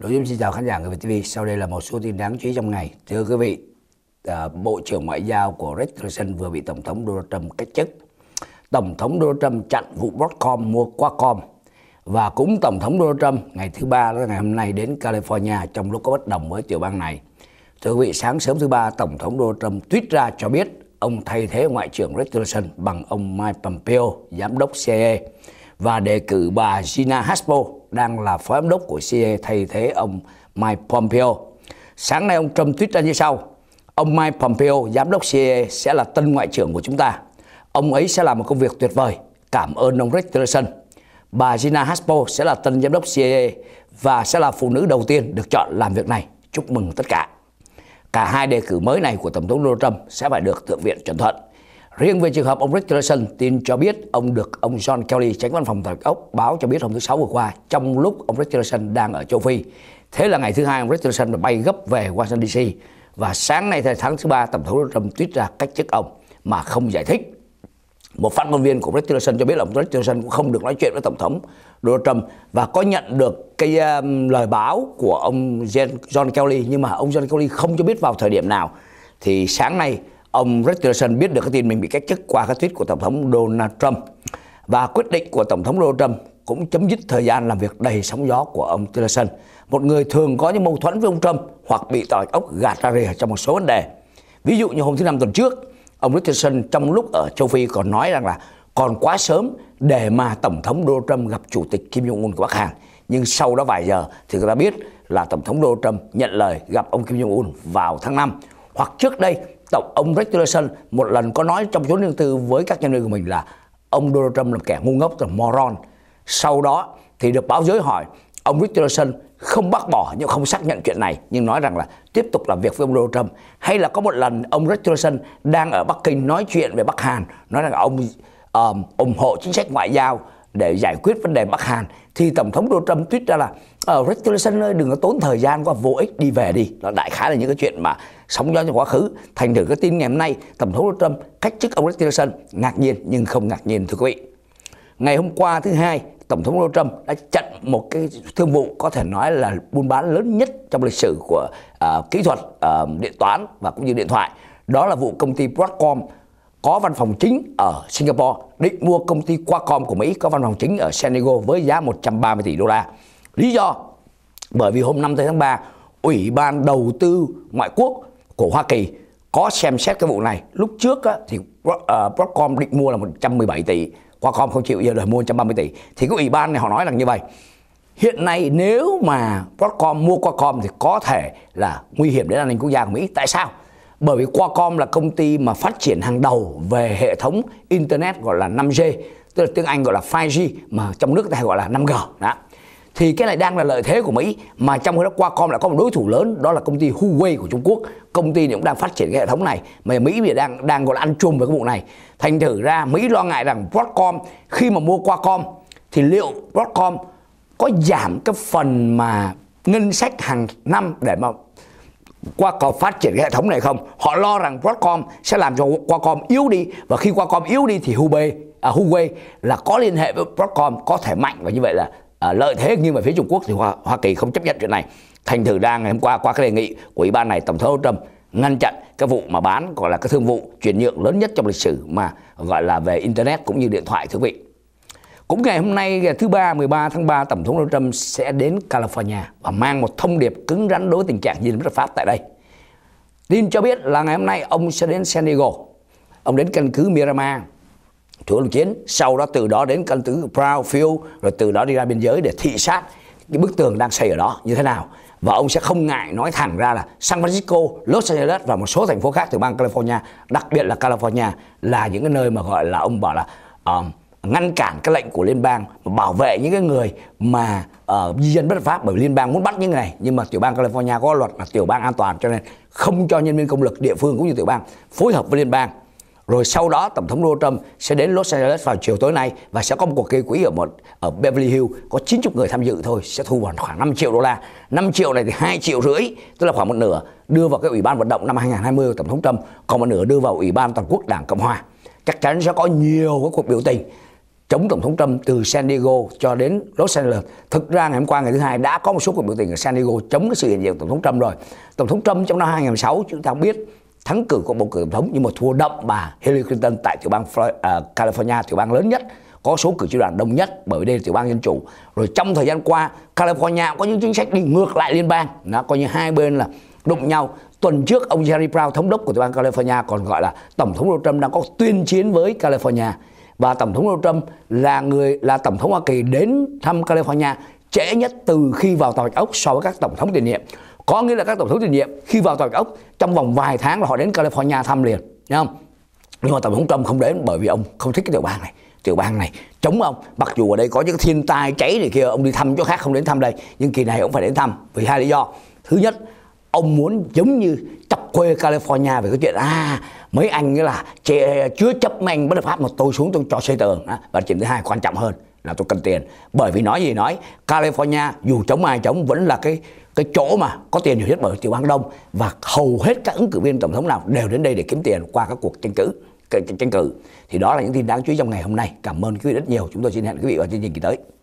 Đối với xin chào khán giả người Việt TV. Sau đây là một số tin đáng chú ý trong ngày. Thưa quý vị, à, Bộ trưởng Ngoại giao của Rex Tillerson vừa bị Tổng thống Donald Trump cách chức. Tổng thống Donald Trump chặn vụ Broadcom mua Qualcomm. Và cũng Tổng thống Donald Trump ngày thứ ba là ngày hôm nay đến California trong lúc có bất đồng với tiểu bang này. Thưa quý vị, sáng sớm thứ ba, Tổng thống Donald Trump tweet ra cho biết ông thay thế Ngoại trưởng Rex Tillerson bằng ông Mike Pompeo, Giám đốc CE và đề cử bà Gina Haspel đang là phó giám đốc của CIA thay thế ông Mike Pompeo. Sáng nay ông Trump tweet ra như sau. Ông Mike Pompeo, giám đốc CIA sẽ là tân ngoại trưởng của chúng ta. Ông ấy sẽ làm một công việc tuyệt vời. Cảm ơn ông Rex Tillerson. Bà Gina Haspo sẽ là tân giám đốc CIA và sẽ là phụ nữ đầu tiên được chọn làm việc này. Chúc mừng tất cả. Cả hai đề cử mới này của Tổng thống Donald Trump sẽ phải được Thượng viện chuẩn thuận. Riêng về trường hợp ông Rick Tillerson, tin cho biết ông được ông John Kelly, tránh văn phòng Tổng ốc, báo cho biết hôm thứ Sáu vừa qua, trong lúc ông Rick Tillerson đang ở châu Phi. Thế là ngày thứ hai, ông Rick Tillerson bay gấp về Washington DC. Và sáng nay, tháng thứ ba, Tổng thống Trump tuyết ra cách chức ông mà không giải thích. Một phát ngôn viên của Rick Tillerson cho biết là ông Rick Tillerson cũng không được nói chuyện với Tổng thống Donald Trump và có nhận được cái um, lời báo của ông John Kelly nhưng mà ông John Kelly không cho biết vào thời điểm nào. Thì sáng nay ông Rex Tillerson biết được cái tin mình bị cách chức qua cái tweet của Tổng thống Donald Trump. Và quyết định của Tổng thống Donald Trump cũng chấm dứt thời gian làm việc đầy sóng gió của ông Tillerson, một người thường có những mâu thuẫn với ông Trump hoặc bị tỏi ốc gạt ra rìa trong một số vấn đề. Ví dụ như hôm thứ năm tuần trước, ông Tillerson trong lúc ở châu Phi còn nói rằng là còn quá sớm để mà Tổng thống Donald Trump gặp Chủ tịch Kim Jong-un của Bắc Hàn. Nhưng sau đó vài giờ thì người ta biết là Tổng thống Donald Trump nhận lời gặp ông Kim Jong-un vào tháng 5. Hoặc trước đây tổng ông Rex Tillerson một lần có nói trong số riêng tư với các nhân viên của mình là ông Donald Trump là kẻ ngu ngốc là moron sau đó thì được báo giới hỏi ông Rex Tillerson không bác bỏ nhưng không xác nhận chuyện này nhưng nói rằng là tiếp tục làm việc với ông Donald Trump hay là có một lần ông Rex Tillerson đang ở Bắc Kinh nói chuyện về Bắc Hàn nói rằng ông um, ủng hộ chính sách ngoại giao để giải quyết vấn đề Bắc Hàn thì tổng thống Donald Trump tweet ra là ở ờ, Rex Tillerson ơi đừng có tốn thời gian qua vô ích đi về đi đó đại khái là những cái chuyện mà sóng gió trong quá khứ thành thử cái tin ngày hôm nay tổng thống Donald Trump cách chức ông Rex Tillerson ngạc nhiên nhưng không ngạc nhiên thưa quý vị ngày hôm qua thứ hai tổng thống Donald Trump đã chặn một cái thương vụ có thể nói là buôn bán lớn nhất trong lịch sử của uh, kỹ thuật uh, điện toán và cũng như điện thoại đó là vụ công ty Broadcom có văn phòng chính ở Singapore định mua công ty Qualcomm của Mỹ có văn phòng chính ở Senegal với giá 130 tỷ đô la. Lý do bởi vì hôm 5 tháng 3, Ủy ban đầu tư ngoại quốc của Hoa Kỳ có xem xét cái vụ này. Lúc trước á, thì ờ, Broadcom định mua là 117 tỷ, Qualcomm không chịu giờ đòi mua 130 tỷ. Thì cái ủy ban này họ nói là như vậy. Hiện nay nếu mà Broadcom mua Qualcomm thì có thể là nguy hiểm đến an ninh quốc gia của Mỹ. Tại sao? bởi vì Qualcomm là công ty mà phát triển hàng đầu về hệ thống internet gọi là 5G tức là tiếng Anh gọi là 5G mà trong nước ta gọi là 5G đó thì cái này đang là lợi thế của Mỹ mà trong khi đó Qualcomm lại có một đối thủ lớn đó là công ty Huawei của Trung Quốc công ty cũng đang phát triển cái hệ thống này mà Mỹ thì đang đang gọi là ăn chùm với cái vụ này thành thử ra Mỹ lo ngại rằng Broadcom khi mà mua Qualcomm thì liệu Broadcom có giảm cái phần mà ngân sách hàng năm để mà Qualcomm phát triển cái hệ thống này không? Họ lo rằng Broadcom sẽ làm cho Qualcomm yếu đi và khi Qualcomm yếu đi thì Huawei, à, Huawei là có liên hệ với Broadcom có thể mạnh và như vậy là à, lợi thế nhưng mà phía Trung Quốc thì Hoa, Hoa Kỳ không chấp nhận chuyện này. Thành thử ra ngày hôm qua qua cái đề nghị của ủy ban này tổng thống Trump ngăn chặn cái vụ mà bán gọi là cái thương vụ chuyển nhượng lớn nhất trong lịch sử mà gọi là về internet cũng như điện thoại thưa quý vị. Cũng ngày hôm nay ngày thứ ba 13 tháng 3 tổng thống Donald Trump sẽ đến California và mang một thông điệp cứng rắn đối tình trạng di dân bất hợp pháp tại đây. Tin cho biết là ngày hôm nay ông sẽ đến San Diego. Ông đến căn cứ Miramar thủ lục chiến sau đó từ đó đến căn cứ Proud rồi từ đó đi ra biên giới để thị sát cái bức tường đang xây ở đó như thế nào và ông sẽ không ngại nói thẳng ra là San Francisco, Los Angeles và một số thành phố khác từ bang California, đặc biệt là California là những cái nơi mà gọi là ông bảo là um, ngăn cản các lệnh của liên bang và bảo vệ những cái người mà ở ờ, di dân bất hợp pháp bởi liên bang muốn bắt những người này nhưng mà tiểu bang California có luật là tiểu bang an toàn cho nên không cho nhân viên công lực địa phương cũng như tiểu bang phối hợp với liên bang rồi sau đó tổng thống Donald Trump sẽ đến Los Angeles vào chiều tối nay và sẽ có một cuộc gây quỹ ở một ở Beverly Hills có 90 người tham dự thôi sẽ thu vào khoảng 5 triệu đô la 5 triệu này thì 2 triệu rưỡi tức là khoảng một nửa đưa vào cái ủy ban vận động năm 2020 của tổng thống Trump còn một nửa đưa vào ủy ban toàn quốc đảng Cộng hòa chắc chắn sẽ có nhiều các cuộc biểu tình chống tổng thống Trump từ San Diego cho đến Los Angeles. Thực ra ngày hôm qua ngày thứ hai đã có một số cuộc biểu tình ở San Diego chống cái sự hiện diện của tổng thống Trump rồi. Tổng thống Trump trong năm 2006 chúng ta biết thắng cử cuộc bầu cử tổng thống nhưng mà thua đậm bà Hillary Clinton tại tiểu bang Florida, uh, à, California, tiểu bang lớn nhất có số cử tri đoàn đông nhất bởi vì đây là tiểu bang dân chủ rồi trong thời gian qua California có những chính sách đi ngược lại liên bang nó coi như hai bên là đụng nhau tuần trước ông Jerry Brown thống đốc của tiểu bang California còn gọi là tổng thống Donald Trump đang có tuyên chiến với California và tổng thống Donald Trump là người là tổng thống Hoa Kỳ đến thăm California trễ nhất từ khi vào tòa bạch ốc so với các tổng thống tiền nhiệm có nghĩa là các tổng thống tiền nhiệm khi vào tòa bạch ốc trong vòng vài tháng là họ đến California thăm liền Đúng không nhưng mà tổng thống Trump không đến bởi vì ông không thích cái tiểu bang này tiểu bang này chống ông mặc dù ở đây có những thiên tai cháy này kia ông đi thăm chỗ khác không đến thăm đây nhưng kỳ này ông phải đến thăm vì hai lý do thứ nhất ông muốn giống như chọc quê California về cái chuyện à mấy anh nghĩa là chê, chứa chấp mấy anh bất hợp pháp mà tôi xuống tôi cho xây tường đó. và chuyện thứ hai quan trọng hơn là tôi cần tiền bởi vì nói gì nói California dù chống ai chống vẫn là cái cái chỗ mà có tiền nhiều nhất bởi tiểu bang đông và hầu hết các ứng cử viên tổng thống nào đều đến đây để kiếm tiền qua các cuộc tranh cử tranh cử thì đó là những tin đáng chú ý trong ngày hôm nay cảm ơn quý vị rất nhiều chúng tôi xin hẹn quý vị vào chương trình kỳ tới